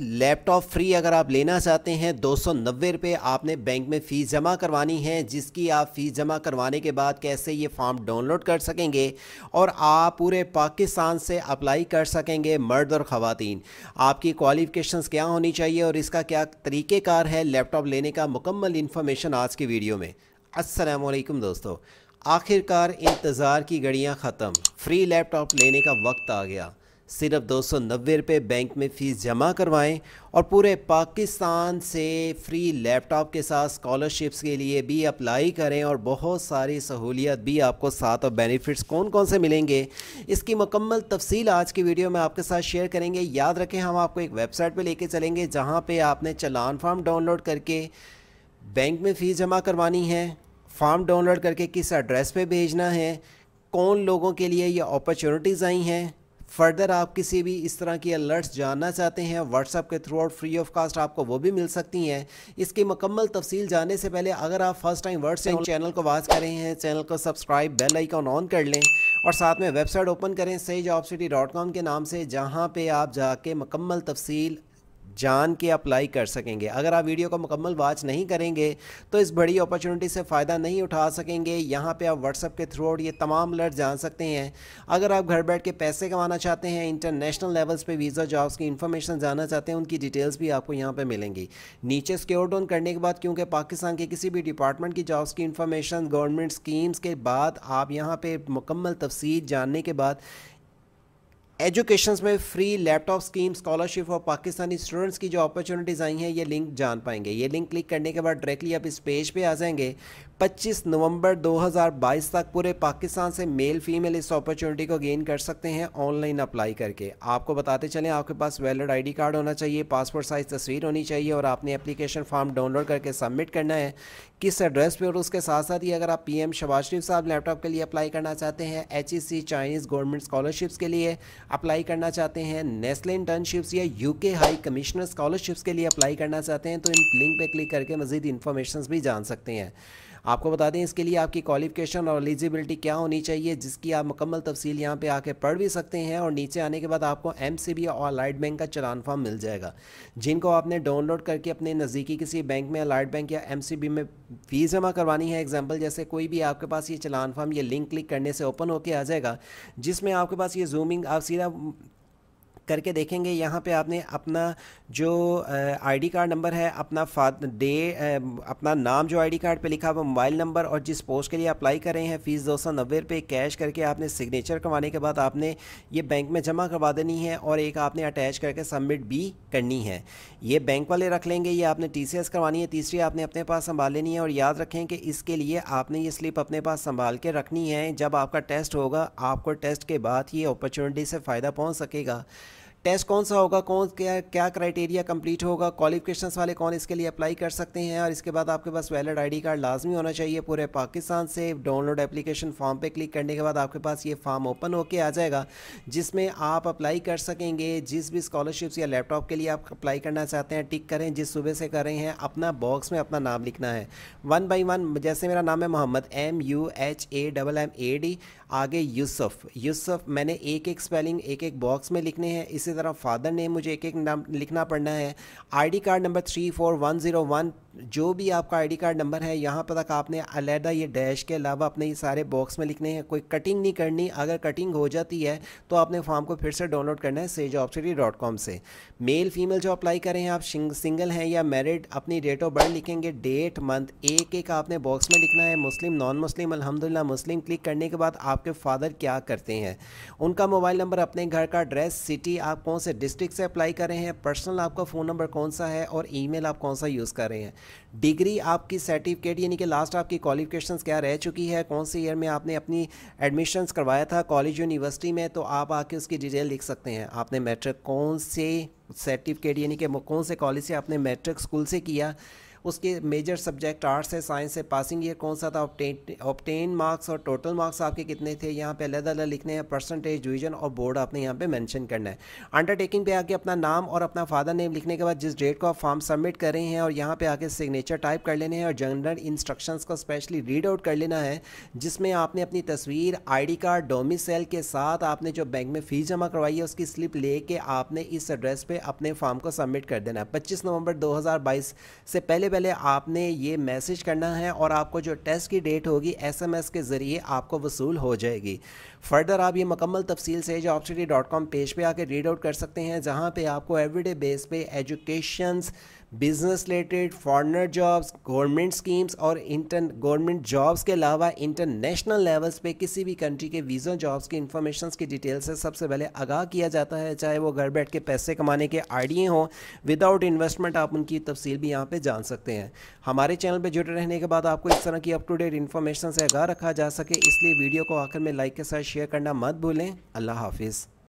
laptop free अगर आप लेना चाहते हैं दो सौ आपने बैंक में फ़ीस जमा करवानी है जिसकी आप फ़ीस जमा करवाने के बाद कैसे ये फॉर्म डाउनलोड कर सकेंगे और आप पूरे पाकिस्तान से अप्लाई कर सकेंगे मर्द और ख़वान आपकी क्वालिफ़िकेशन क्या होनी चाहिए और इसका क्या तरीक़ेकार है लैपटॉप लेने का मुकम्मल इन्फॉर्मेशन आज की वीडियो में असलकम दोस्तों आखिरकार इंतज़ार की घड़ियाँ ख़त्म फ्री लैपटॉप लेने का वक्त आ गया सिर्फ दो सौ नब्बे रुपये बैंक में फ़ीस जमा करवाएं और पूरे पाकिस्तान से फ्री लैपटॉप के साथ स्कॉलरशिप्स के लिए भी अप्लाई करें और बहुत सारी सहूलियत भी आपको साथ और बेनिफिट्स कौन कौन से मिलेंगे इसकी मुकम्मल तफसील आज की वीडियो में आपके साथ शेयर करेंगे याद रखें हम आपको एक वेबसाइट पर कर चलेंगे जहाँ पर आपने चलान फॉर्म डाउनलोड करके बैंक में फ़ीस जमा करवानी है फॉर्म डाउनलोड करके किस एड्रेस पर भेजना है कौन लोगों के लिए ये अपॉर्चुनिटीज़ आई हैं फर्दर आप किसी भी इस तरह की अलर्ट्स जानना चाहते हैं व्हाट्सअप के throughout free of cost आपको वो भी मिल सकती हैं इसकी मकम्मल तफसील जाने से पहले अगर आप फर्स्ट टाइम वर्ड से चैनल को वाच कर रहे हैं चैनल को सब्सक्राइब बेल आइकॉन ऑन कर लें और साथ में वेबसाइट ओपन करें सही जॉब सिटी डॉट कॉम के नाम से जहाँ पर आप जाके मकम्मल तफसील जान के अप्लाई कर सकेंगे अगर आप वीडियो को मुकम्मल वाच नहीं करेंगे तो इस बड़ी अपॉर्चुनिटी से फ़ायदा नहीं उठा सकेंगे यहाँ पे आप व्हाट्सअप के थ्रू ये तमाम अलर्ट जान सकते हैं अगर आप घर बैठ के पैसे कमाना चाहते हैं इंटरनेशनल लेवल्स पे वीज़ा जॉब्स की इन्फॉर्मेशन जानना चाहते हैं उनकी डिटेल्स भी आपको यहाँ पर मिलेंगी नीचे स्क्योर डाउन करने के बाद क्योंकि पाकिस्तान के किसी भी डिपार्टमेंट की जॉब्स की इन्फॉर्मेशन गवर्नमेंट स्कीम्स के बाद आप यहाँ पर मुकम्मल तफसी जानने के बाद एजुकेशन में फ्री लैपटॉप स्कीम स्कॉलरशिप और पाकिस्तानी स्टूडेंट्स की जो अपॉर्चुनिटीज़ आई हैं ये लिंक जान पाएंगे ये लिंक क्लिक करने के बाद डायरेक्टली आप इस पेज पे आ जाएंगे 25 नवंबर 2022 तक पूरे पाकिस्तान से मेल फीमेल इस अपॉर्चुनिटी को गेन कर सकते हैं ऑनलाइन अप्लाई करके आपको बताते चलें आपके पास वैलड आईडी कार्ड होना चाहिए पासपोर्ट साइज़ तस्वीर होनी चाहिए और आपने एप्लीकेशन फॉर्म डाउनलोड करके सबमिट करना है किस एड्रेस पर और उसके साथ साथ ही अगर आप पी एम शरीफ साहब लैपटॉप के लिए अप्लाई करना चाहते हैं H E C Chinese government scholarships के लिए अप्लाई करना चाहते हैं नेस्ले इंटर्नशिप्स या यूके हाई कमिश्नर स्कॉलरशिप्स के लिए अप्लाई करना चाहते हैं तो इन लिंक पर क्लिक करके मजीद इन्फॉर्मेशन भी जान सकते हैं आपको बता दें इसके लिए आपकी क्वालिफिकेशन और एलिजिबिलिटी क्या होनी चाहिए जिसकी आप मुकम्मल तफसील यहाँ पर आके पढ़ भी सकते हैं और नीचे आने के बाद आपको एम और अलाइड बैंक का चलान फॉर्म मिल जाएगा जिनको आपने डाउनलोड करके अपने नज़दीकी किसी बैंक में अलाइड बैंक या एम में फ़ीस जमा करवानी है एग्जाम्पल जैसे कोई भी आपके पास ये चलान फॉर्म ये लिंक क्लिक करने से ओपन होकर आ जाएगा जिसमें आपके पास ये जूमिंग आप सीधा करके देखेंगे यहाँ पे आपने अपना जो आईडी कार्ड नंबर है अपना डे अपना नाम जो आईडी कार्ड पे लिखा हुआ मोबाइल नंबर और जिस पोस्ट के लिए अप्लाई कर रहे हैं फ़ीस दो सौ नब्बे रुपये कैश करके आपने सिग्नेचर करवाने के बाद आपने ये बैंक में जमा करवा देनी है और एक आपने अटैच करके सबमिट भी करनी है ये बैंक वाले रख लेंगे ये आपने टी करवानी है तीसरी आपने अपने पास संभाल लेनी है और याद रखें कि इसके लिए आपने ये स्लिप अपने पास संभाल के रखनी है जब आपका टेस्ट होगा आपको टेस्ट के बाद ये अपॉर्चुनिटी से फ़ायदा पहुँच सकेगा टेस्ट कौन सा होगा कौन क्या क्या क्राइटेरिया कंप्लीट होगा क्वालिफिकेशन वाले कौन इसके लिए अप्लाई कर सकते हैं और इसके बाद आपके पास वैलिड आईडी कार्ड लाजमी होना चाहिए पूरे पाकिस्तान से डाउनलोड एप्लीकेशन फॉर्म पे क्लिक करने के बाद आपके पास ये फॉर्म ओपन होकर आ जाएगा जिसमें आप अप्लाई कर सकेंगे जिस भी स्कॉलरशिप्स या लैपटॉप के लिए आप अप्लाई करना चाहते हैं टिक करें जिस सुबह से कर रहे हैं अपना बॉक्स में अपना नाम लिखना है वन बाई वन जैसे मेरा नाम है Mohammad M U H A double M A D आगे यूसफ यूसुफ मैंने एक एक स्पेलिंग एक एक बॉक्स में लिखने हैं इस इसी तरह फादर नेम मुझे एक एक नाम लिखना पड़ना है ID card number three four one zero one जो भी आपका आईडी कार्ड नंबर है यहाँ पर तक आपने अलहदा ये डैश के अलावा अपने ये सारे बॉक्स में लिखने हैं कोई कटिंग नहीं करनी अगर कटिंग हो जाती है तो आपने फॉर्म को फिर से डाउनलोड करना है से जॉब सिटी डॉट कॉम से मेल फीमेल जो अप्लाई करें आप सिंगल हैं या मैरिड अपनी डेट ऑफ बर्थ लिखेंगे डेट मंथ एक एक आपने बॉक्स में लिखना है मुस्लिम नॉन मुस्लिम अलहमदिल्ला मुस्लिम क्लिक करने के बाद आपके फादर क्या करते हैं उनका मोबाइल नंबर अपने घर का एड्रेस सिटी आप कौन से डिस्ट्रिक्ट से अप्लाई कर रहे हैं पर्सनल आपका फ़ोन नंबर कौन सा है और ईमेल आप कौन सा यूज़ कर रहे हैं डिग्री आपकी सर्टिफिकेट यानी कि लास्ट आपकी क्वालिफिकेशंस क्या रह चुकी है कौन से ईयर में आपने अपनी एडमिशन्स करवाया था कॉलेज यूनिवर्सिटी में तो आप आके उसकी डिटेल लिख सकते हैं आपने मैट्रिक कौन से सर्टिफिकेट यानी कि कौन से कॉलेज से आपने मैट्रिक स्कूल से किया उसके मेजर सब्जेक्ट आर्ट्स है साइंस है पासिंग ईयर कौन सा था ऑप्टेन ऑप्टेन मार्क्स और टोटल मार्क्स आपके कितने थे यहाँ पे अलग अलग लिखने हैं परसेंटेज डिवीजन और बोर्ड आपने यहाँ पे मैंशन करना है अंडरटेकिंग पे आके अपना नाम और अपना फादर नेम लिखने के बाद जिस डेट को आप फॉर्म सबमिट कर रहे हैं और यहाँ पे आके सिग्नेचर टाइप कर लेने हैं और जनरल इंस्ट्रक्शन को स्पेशली रीड आउट कर लेना है जिसमें आपने अपनी तस्वीर आई कार्ड डोमिसल के साथ आपने जो बैंक में फ़ीस जमा करवाई है उसकी स्लिप लेके आपने इस एड्रेस पर अपने फॉर्म को सबमिट कर देना है पच्चीस नवंबर दो से पहले पहले आपने ये मैसेज करना है और आपको जो टेस्ट की डेट होगी एसएमएस के ज़रिए आपको वसूल हो जाएगी फर्दर आप ये मकम्मल तफसील से जो स्टडी डॉट कॉम पेज पर पे आकर रीड आउट कर सकते हैं जहाँ पर आपको एवरीडे बेस पे educations business related foreigner jobs government schemes और इंटर गवर्नमेंट जॉब्स के अलावा इंटरनेशनल लेवल्स पे किसी भी कंट्री के वीज़ा जॉब्स की इंफॉर्मेशन की डिटेल से सबसे पहले आगाह किया जाता है चाहे वो घर बैठ के पैसे कमाने के आइडिए हों विदाउट इन्वेस्टमेंट आप उनकी तफसील भी यहाँ पर जान सकते हैं हमारे चैनल पर जुड़े रहने के बाद आपको इस तरह की अप टू डेट इन्फॉर्मेशन से आगाह रखा जा सके इसलिए वीडियो को आखिर में लाइक के साथ शेयर करना मत भूलें अल्लाह हाफिज़